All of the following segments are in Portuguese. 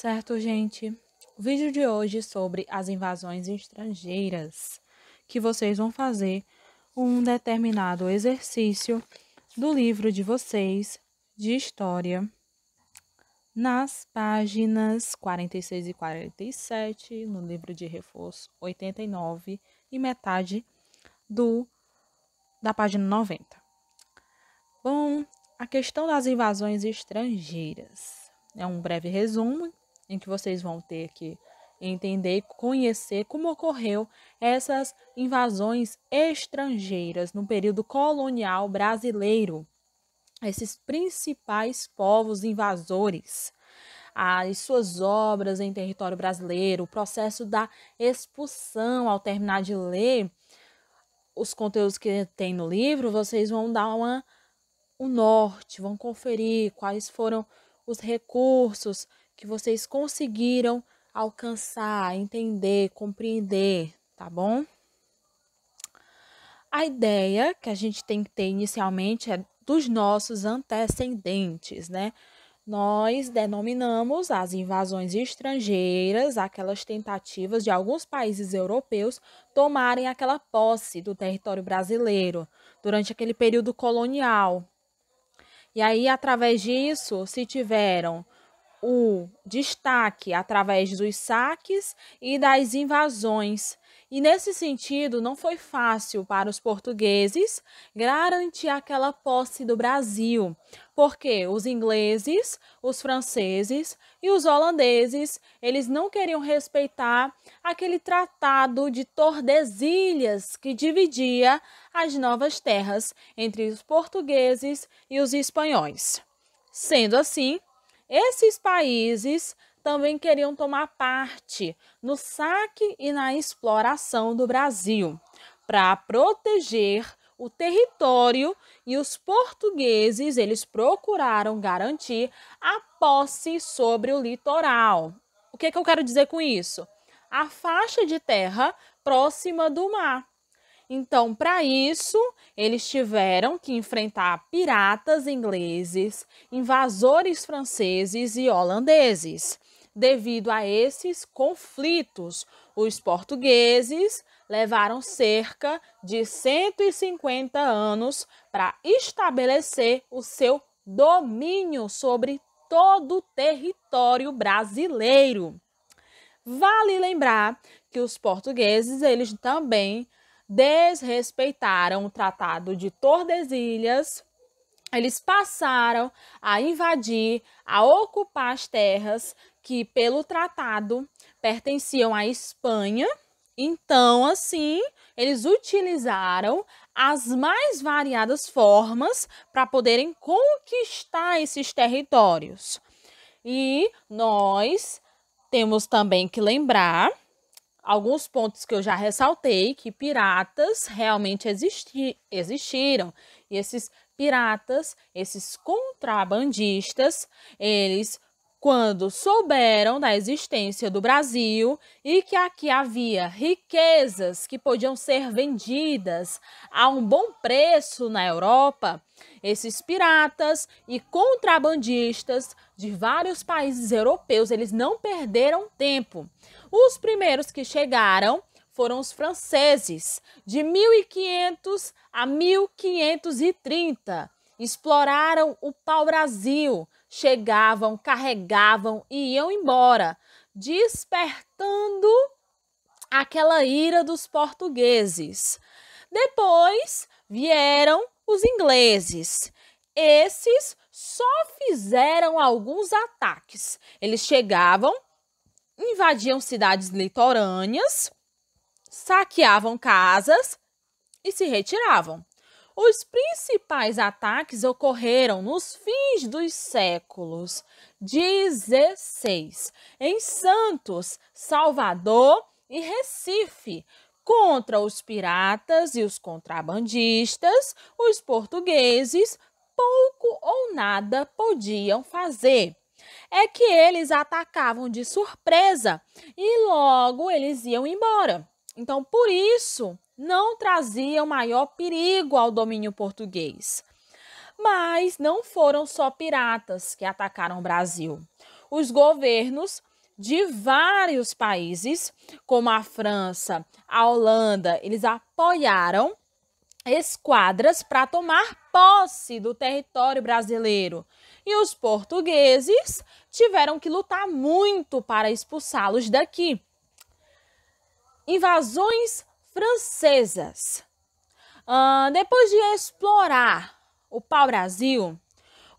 Certo, gente? O vídeo de hoje é sobre as invasões estrangeiras, que vocês vão fazer um determinado exercício do livro de vocês de história nas páginas 46 e 47, no livro de reforço 89 e metade do da página 90. Bom, a questão das invasões estrangeiras é um breve resumo em que vocês vão ter que entender e conhecer como ocorreu essas invasões estrangeiras no período colonial brasileiro. Esses principais povos invasores, as suas obras em território brasileiro, o processo da expulsão ao terminar de ler os conteúdos que tem no livro, vocês vão dar uma, um norte, vão conferir quais foram os recursos que vocês conseguiram alcançar, entender, compreender, tá bom? A ideia que a gente tem que ter inicialmente é dos nossos antecedentes, né? Nós denominamos as invasões estrangeiras aquelas tentativas de alguns países europeus tomarem aquela posse do território brasileiro durante aquele período colonial. E aí, através disso, se tiveram o destaque através dos saques e das invasões. E nesse sentido, não foi fácil para os portugueses garantir aquela posse do Brasil, porque os ingleses, os franceses e os holandeses, eles não queriam respeitar aquele tratado de Tordesilhas que dividia as novas terras entre os portugueses e os espanhóis. Sendo assim, esses países também queriam tomar parte no saque e na exploração do Brasil, para proteger o território e os portugueses eles procuraram garantir a posse sobre o litoral. O que, que eu quero dizer com isso? A faixa de terra próxima do mar. Então, para isso, eles tiveram que enfrentar piratas ingleses, invasores franceses e holandeses. Devido a esses conflitos, os portugueses levaram cerca de 150 anos para estabelecer o seu domínio sobre todo o território brasileiro. Vale lembrar que os portugueses, eles também desrespeitaram o Tratado de Tordesilhas. Eles passaram a invadir, a ocupar as terras que, pelo tratado, pertenciam à Espanha. Então, assim, eles utilizaram as mais variadas formas para poderem conquistar esses territórios. E nós temos também que lembrar alguns pontos que eu já ressaltei, que piratas realmente existi existiram. E esses piratas, esses contrabandistas, eles quando souberam da existência do Brasil e que aqui havia riquezas que podiam ser vendidas a um bom preço na Europa, esses piratas e contrabandistas de vários países europeus, eles não perderam tempo. Os primeiros que chegaram foram os franceses, de 1500 a 1530. Exploraram o pau-brasil, chegavam, carregavam e iam embora, despertando aquela ira dos portugueses. Depois vieram os ingleses. Esses só fizeram alguns ataques. Eles chegavam, invadiam cidades litorâneas, saqueavam casas e se retiravam. Os principais ataques ocorreram nos fins dos séculos XVI, em Santos, Salvador e Recife, contra os piratas e os contrabandistas, os portugueses pouco ou nada podiam fazer é que eles atacavam de surpresa e logo eles iam embora. Então, por isso, não traziam maior perigo ao domínio português. Mas não foram só piratas que atacaram o Brasil. Os governos de vários países, como a França, a Holanda, eles apoiaram esquadras para tomar posse do território brasileiro e os portugueses tiveram que lutar muito para expulsá-los daqui. Invasões francesas. Uh, depois de explorar o pau-brasil,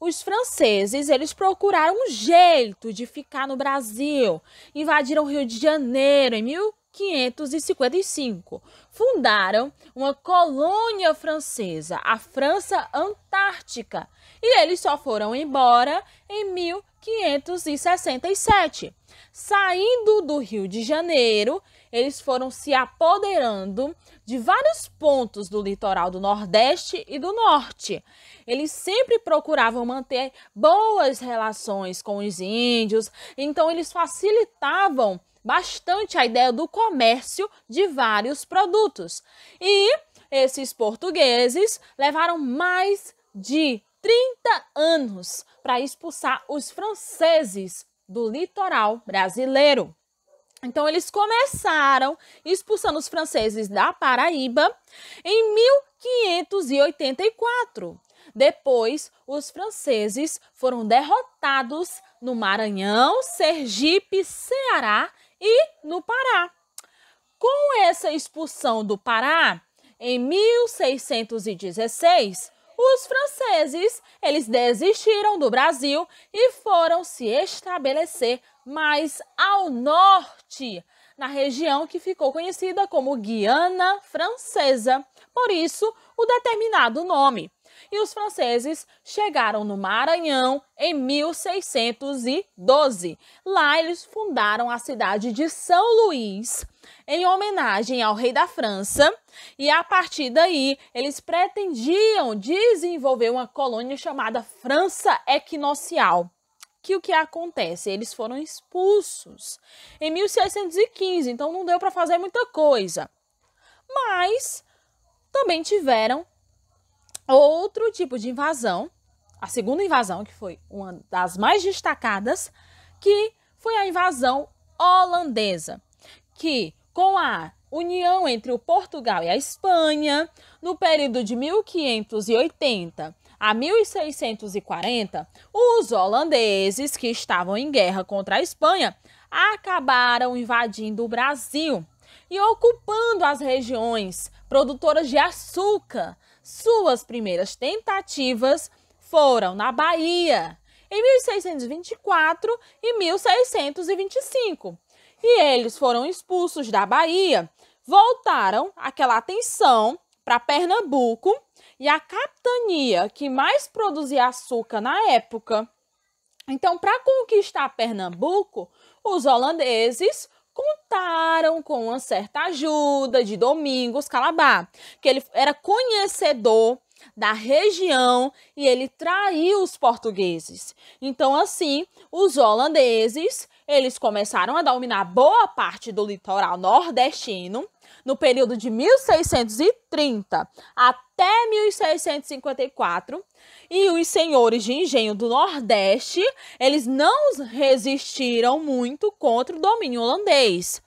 os franceses eles procuraram um jeito de ficar no Brasil. Invadiram o Rio de Janeiro em 1555. Fundaram uma colônia francesa, a França Antártica, e eles só foram embora em 1567. Saindo do Rio de Janeiro, eles foram se apoderando de vários pontos do litoral do Nordeste e do Norte. Eles sempre procuravam manter boas relações com os índios, então eles facilitavam bastante a ideia do comércio de vários produtos. E esses portugueses levaram mais de 30 anos para expulsar os franceses do litoral brasileiro. Então, eles começaram expulsando os franceses da Paraíba em 1584. Depois, os franceses foram derrotados no Maranhão, Sergipe, Ceará e no Pará. Com essa expulsão do Pará, em 1616, os franceses eles desistiram do Brasil e foram se estabelecer mais ao norte, na região que ficou conhecida como Guiana Francesa, por isso o determinado nome e os franceses chegaram no Maranhão em 1612. Lá eles fundaram a cidade de São Luís em homenagem ao rei da França, e a partir daí eles pretendiam desenvolver uma colônia chamada França Equinocial que o que acontece? Eles foram expulsos em 1615, então não deu para fazer muita coisa. Mas também tiveram outro tipo de invasão, a segunda invasão, que foi uma das mais destacadas, que foi a invasão holandesa, que com a união entre o Portugal e a Espanha, no período de 1580 a 1640, os holandeses que estavam em guerra contra a Espanha acabaram invadindo o Brasil e ocupando as regiões produtoras de açúcar suas primeiras tentativas foram na Bahia, em 1624 e 1625. E eles foram expulsos da Bahia. Voltaram aquela atenção para Pernambuco e a capitania que mais produzia açúcar na época. Então, para conquistar Pernambuco, os holandeses contaram com uma certa ajuda de Domingos Calabar, que ele era conhecedor da região e ele traiu os portugueses. Então, assim, os holandeses eles começaram a dominar boa parte do litoral nordestino no período de 1630 até 1654, e os senhores de engenho do Nordeste, eles não resistiram muito contra o domínio holandês.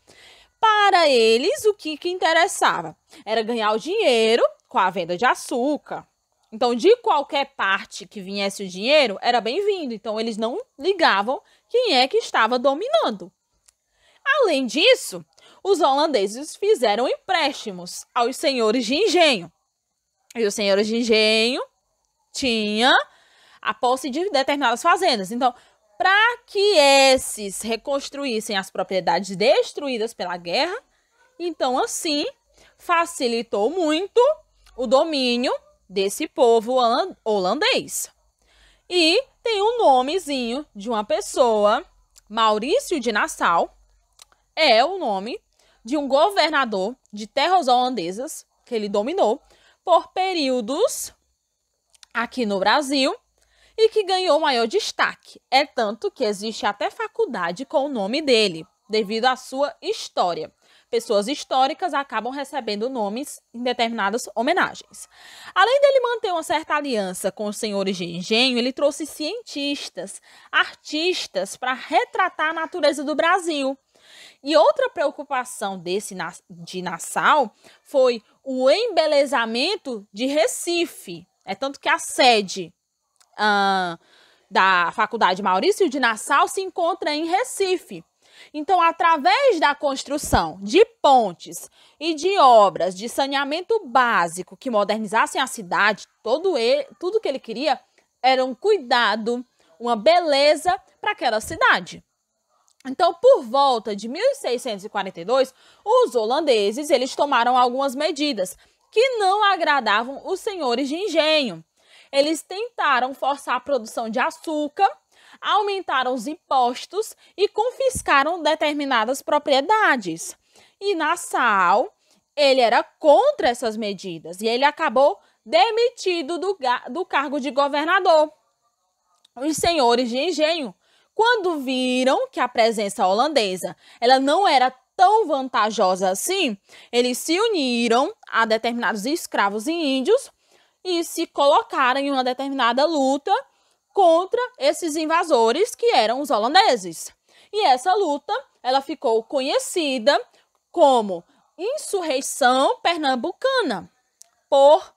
Para eles, o que, que interessava era ganhar o dinheiro com a venda de açúcar, então, de qualquer parte que viesse o dinheiro, era bem-vindo. Então, eles não ligavam quem é que estava dominando. Além disso, os holandeses fizeram empréstimos aos senhores de engenho. E os senhores de engenho tinham a posse de determinadas fazendas. Então, para que esses reconstruíssem as propriedades destruídas pela guerra, então assim facilitou muito o domínio desse povo holandês. E tem um nomezinho de uma pessoa, Maurício de Nassau, é o nome de um governador de terras holandesas que ele dominou por períodos aqui no Brasil e que ganhou maior destaque. É tanto que existe até faculdade com o nome dele, devido à sua história pessoas históricas acabam recebendo nomes em determinadas homenagens. Além dele manter uma certa aliança com os senhores de engenho, ele trouxe cientistas, artistas para retratar a natureza do Brasil. E outra preocupação desse de Nassau foi o embelezamento de Recife. É tanto que a sede uh, da Faculdade Maurício de Nassau se encontra em Recife. Então, através da construção de pontes e de obras de saneamento básico que modernizassem a cidade, todo ele, tudo que ele queria era um cuidado, uma beleza para aquela cidade. Então, por volta de 1642, os holandeses eles tomaram algumas medidas que não agradavam os senhores de engenho. Eles tentaram forçar a produção de açúcar aumentaram os impostos e confiscaram determinadas propriedades. E Nassau, ele era contra essas medidas e ele acabou demitido do, do cargo de governador. Os senhores de engenho, quando viram que a presença holandesa ela não era tão vantajosa assim, eles se uniram a determinados escravos e índios e se colocaram em uma determinada luta contra esses invasores que eram os holandeses. E essa luta, ela ficou conhecida como insurreição pernambucana, por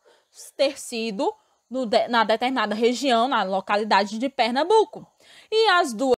ter sido no, na determinada região, na localidade de Pernambuco. E as duas